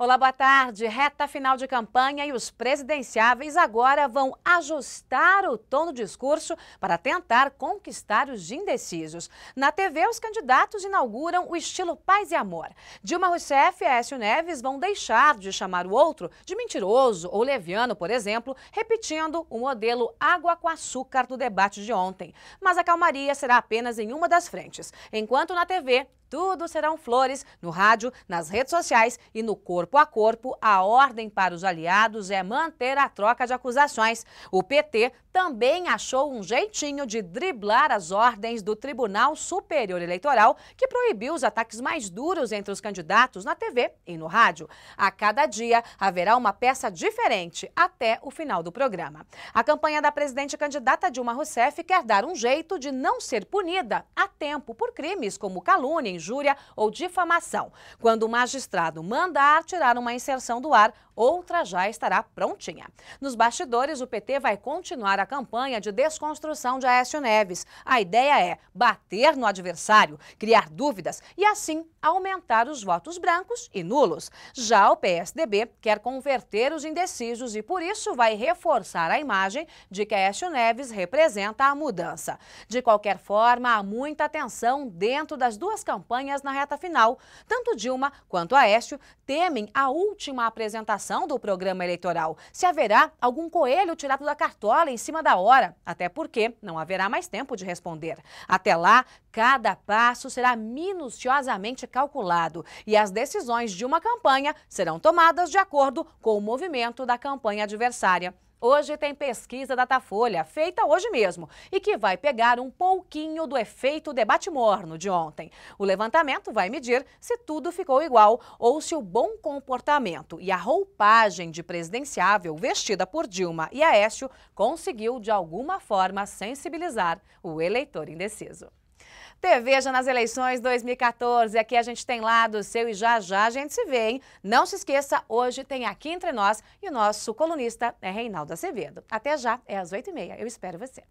Olá, boa tarde. Reta final de campanha e os presidenciáveis agora vão ajustar o tom do discurso para tentar conquistar os indecisos. Na TV, os candidatos inauguram o estilo paz e amor. Dilma Rousseff e Aécio Neves vão deixar de chamar o outro de mentiroso ou leviano, por exemplo, repetindo o modelo água com açúcar do debate de ontem. Mas a calmaria será apenas em uma das frentes. Enquanto na TV, tudo serão flores no rádio, nas redes sociais e no corpo a corpo. A ordem para os aliados é manter a troca de acusações. O PT também achou um jeitinho de driblar as ordens do Tribunal Superior Eleitoral, que proibiu os ataques mais duros entre os candidatos na TV e no rádio. A cada dia haverá uma peça diferente até o final do programa. A campanha da presidente candidata Dilma Rousseff quer dar um jeito de não ser punida a tempo por crimes como calúnia, injúria ou difamação, quando o magistrado mandar tirar uma inserção do ar outra já estará prontinha. Nos bastidores, o PT vai continuar a campanha de desconstrução de Aécio Neves. A ideia é bater no adversário, criar dúvidas e, assim, aumentar os votos brancos e nulos. Já o PSDB quer converter os indecisos e, por isso, vai reforçar a imagem de que Aécio Neves representa a mudança. De qualquer forma, há muita tensão dentro das duas campanhas na reta final. Tanto Dilma quanto Aécio temem a última apresentação do programa eleitoral, se haverá algum coelho tirado da cartola em cima da hora, até porque não haverá mais tempo de responder. Até lá, cada passo será minuciosamente calculado e as decisões de uma campanha serão tomadas de acordo com o movimento da campanha adversária. Hoje tem pesquisa Datafolha, feita hoje mesmo, e que vai pegar um pouquinho do efeito debate morno de ontem. O levantamento vai medir se tudo ficou igual ou se o bom comportamento e a roupagem de presidenciável vestida por Dilma e Aécio conseguiu, de alguma forma, sensibilizar o eleitor indeciso. Te veja nas eleições 2014. Aqui a gente tem lado seu e já já a gente se vê, hein? Não se esqueça, hoje tem aqui entre nós e o nosso colunista é Reinaldo Acevedo. Até já, é às 8h30. Eu espero você.